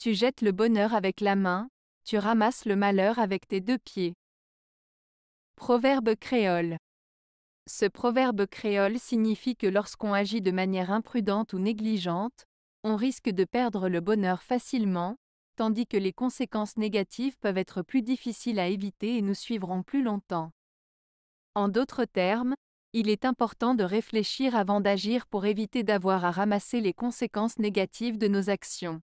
Tu jettes le bonheur avec la main, tu ramasses le malheur avec tes deux pieds. Proverbe créole. Ce proverbe créole signifie que lorsqu'on agit de manière imprudente ou négligente, on risque de perdre le bonheur facilement, tandis que les conséquences négatives peuvent être plus difficiles à éviter et nous suivront plus longtemps. En d'autres termes, il est important de réfléchir avant d'agir pour éviter d'avoir à ramasser les conséquences négatives de nos actions.